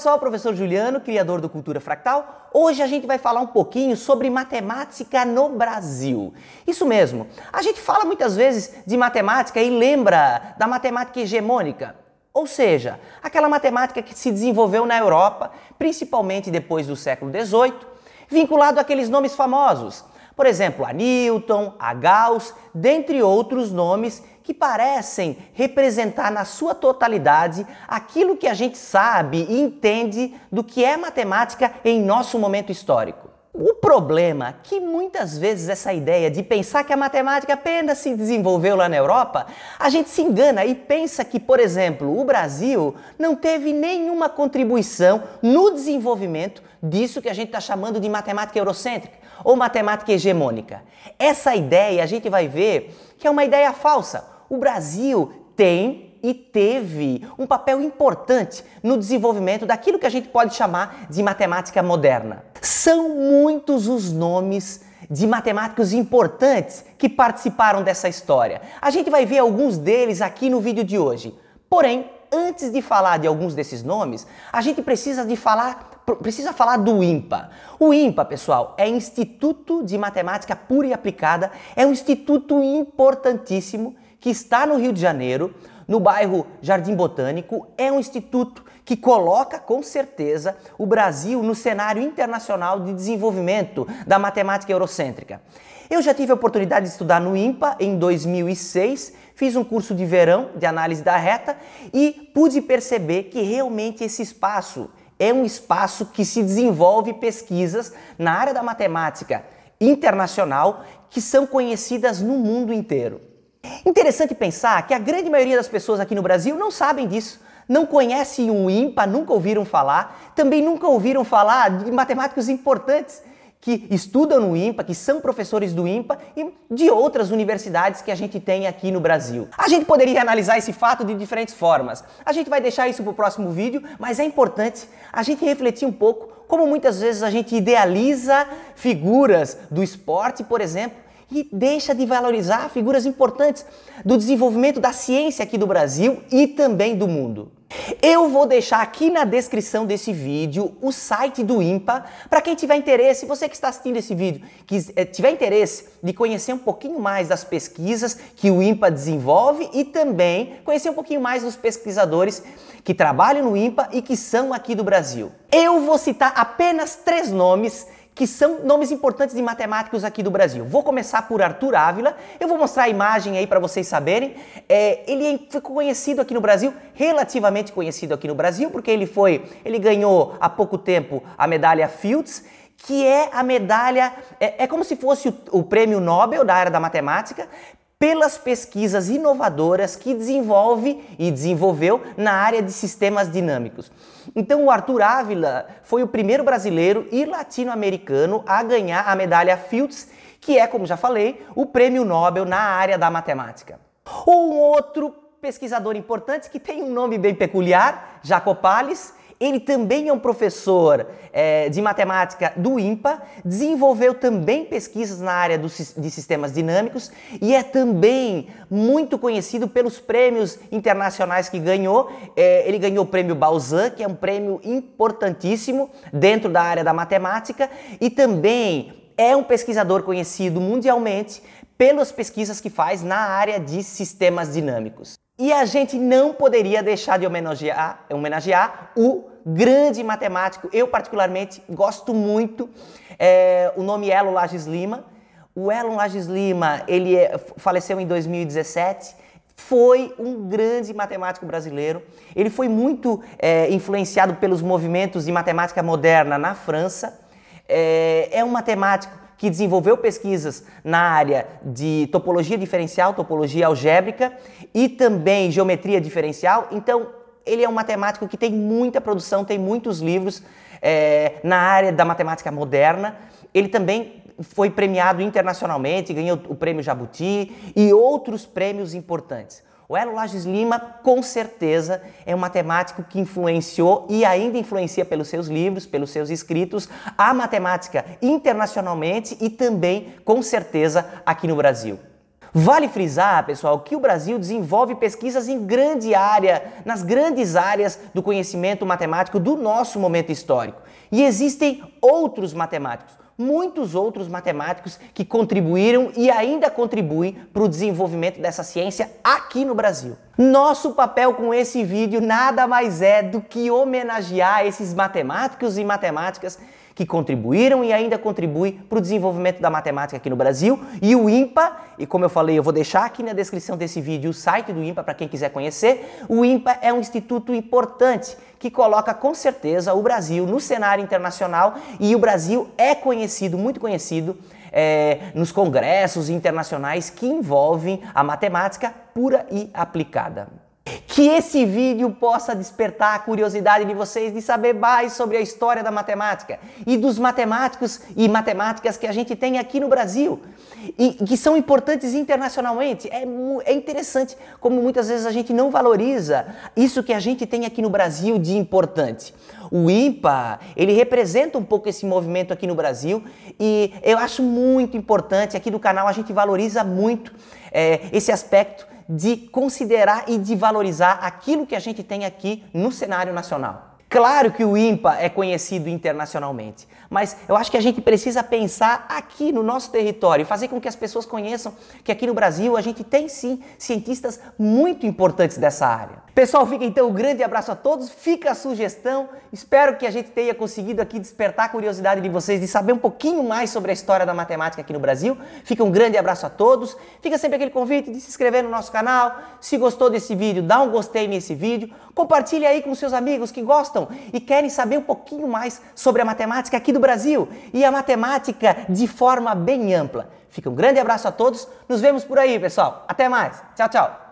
pessoal, professor Juliano, criador do Cultura Fractal. Hoje a gente vai falar um pouquinho sobre matemática no Brasil. Isso mesmo, a gente fala muitas vezes de matemática e lembra da matemática hegemônica, ou seja, aquela matemática que se desenvolveu na Europa, principalmente depois do século XVIII, vinculado àqueles nomes famosos, por exemplo, a Newton, a Gauss, dentre outros nomes que parecem representar na sua totalidade aquilo que a gente sabe e entende do que é matemática em nosso momento histórico. O problema é que muitas vezes essa ideia de pensar que a matemática apenas se desenvolveu lá na Europa, a gente se engana e pensa que, por exemplo, o Brasil não teve nenhuma contribuição no desenvolvimento disso que a gente está chamando de matemática eurocêntrica ou matemática hegemônica. Essa ideia a gente vai ver que é uma ideia falsa o Brasil tem e teve um papel importante no desenvolvimento daquilo que a gente pode chamar de matemática moderna. São muitos os nomes de matemáticos importantes que participaram dessa história. A gente vai ver alguns deles aqui no vídeo de hoje. Porém, antes de falar de alguns desses nomes, a gente precisa de falar precisa falar do IMPA. O IMPA, pessoal, é Instituto de Matemática Pura e Aplicada, é um instituto importantíssimo que está no Rio de Janeiro, no bairro Jardim Botânico, é um instituto que coloca com certeza o Brasil no cenário internacional de desenvolvimento da matemática eurocêntrica. Eu já tive a oportunidade de estudar no IMPA em 2006, fiz um curso de verão de análise da reta e pude perceber que realmente esse espaço é um espaço que se desenvolve pesquisas na área da matemática internacional que são conhecidas no mundo inteiro. Interessante pensar que a grande maioria das pessoas aqui no Brasil não sabem disso. Não conhecem um IMPA, nunca ouviram falar, também nunca ouviram falar de matemáticos importantes que estudam no IMPA, que são professores do IMPA e de outras universidades que a gente tem aqui no Brasil. A gente poderia analisar esse fato de diferentes formas. A gente vai deixar isso para o próximo vídeo, mas é importante a gente refletir um pouco como muitas vezes a gente idealiza figuras do esporte, por exemplo, e deixa de valorizar figuras importantes do desenvolvimento da ciência aqui do Brasil e também do mundo. Eu vou deixar aqui na descrição desse vídeo o site do IMPA para quem tiver interesse, você que está assistindo esse vídeo, que eh, tiver interesse de conhecer um pouquinho mais das pesquisas que o IMPA desenvolve e também conhecer um pouquinho mais dos pesquisadores que trabalham no IMPA e que são aqui do Brasil. Eu vou citar apenas três nomes que são nomes importantes de matemáticos aqui do Brasil. Vou começar por Arthur Ávila, eu vou mostrar a imagem aí para vocês saberem. É, ele é, ficou conhecido aqui no Brasil, relativamente conhecido aqui no Brasil, porque ele foi, ele ganhou há pouco tempo a medalha Fields, que é a medalha, é, é como se fosse o, o prêmio Nobel da área da matemática, pelas pesquisas inovadoras que desenvolve e desenvolveu na área de sistemas dinâmicos. Então, o Arthur Ávila foi o primeiro brasileiro e latino-americano a ganhar a medalha Fields, que é, como já falei, o prêmio Nobel na área da matemática. Ou um outro pesquisador importante que tem um nome bem peculiar, Jacopales, ele também é um professor é, de matemática do IMPA, desenvolveu também pesquisas na área do, de sistemas dinâmicos e é também muito conhecido pelos prêmios internacionais que ganhou. É, ele ganhou o prêmio Balzan, que é um prêmio importantíssimo dentro da área da matemática, e também é um pesquisador conhecido mundialmente pelas pesquisas que faz na área de sistemas dinâmicos. E a gente não poderia deixar de homenagear, homenagear o grande matemático. Eu, particularmente, gosto muito. É, o nome Elon Lages Lima. O Elon Lages Lima, ele é, faleceu em 2017. Foi um grande matemático brasileiro. Ele foi muito é, influenciado pelos movimentos de matemática moderna na França. Eh, é, um matemático que desenvolveu pesquisas na área de topologia diferencial, topologia algébrica e também geometria diferencial. Então, ele é um matemático que tem muita produção, tem muitos livros é, na área da matemática moderna. Ele também foi premiado internacionalmente, ganhou o prêmio Jabuti e outros prêmios importantes. O Elo Lages Lima, com certeza, é um matemático que influenciou e ainda influencia pelos seus livros, pelos seus escritos, a matemática internacionalmente e também, com certeza, aqui no Brasil. Vale frisar, pessoal, que o Brasil desenvolve pesquisas em grande área, nas grandes áreas do conhecimento matemático do nosso momento histórico. E existem outros matemáticos, muitos outros matemáticos que contribuíram e ainda contribuem para o desenvolvimento dessa ciência aqui no Brasil. Nosso papel com esse vídeo nada mais é do que homenagear esses matemáticos e matemáticas que contribuíram e ainda contribuem para o desenvolvimento da matemática aqui no Brasil. E o IMPA, e como eu falei, eu vou deixar aqui na descrição desse vídeo o site do IMPA para quem quiser conhecer. O IMPA é um instituto importante que coloca com certeza o Brasil no cenário internacional e o Brasil é conhecido, muito conhecido, é, nos congressos internacionais que envolvem a matemática pura e aplicada que esse vídeo possa despertar a curiosidade de vocês de saber mais sobre a história da matemática e dos matemáticos e matemáticas que a gente tem aqui no Brasil e que são importantes internacionalmente. É, é interessante como muitas vezes a gente não valoriza isso que a gente tem aqui no Brasil de importante. O IMPA, ele representa um pouco esse movimento aqui no Brasil e eu acho muito importante, aqui do canal a gente valoriza muito é, esse aspecto de considerar e de valorizar aquilo que a gente tem aqui no cenário nacional. Claro que o IMPA é conhecido internacionalmente, mas eu acho que a gente precisa pensar aqui no nosso território, fazer com que as pessoas conheçam que aqui no Brasil a gente tem sim cientistas muito importantes dessa área. Pessoal, fica então um grande abraço a todos, fica a sugestão, espero que a gente tenha conseguido aqui despertar a curiosidade de vocês de saber um pouquinho mais sobre a história da matemática aqui no Brasil. Fica um grande abraço a todos, fica sempre aquele convite de se inscrever no nosso canal, se gostou desse vídeo, dá um gostei nesse vídeo, compartilhe aí com seus amigos que gostam gostam e querem saber um pouquinho mais sobre a matemática aqui do Brasil e a matemática de forma bem ampla. Fica um grande abraço a todos, nos vemos por aí, pessoal. Até mais. Tchau, tchau.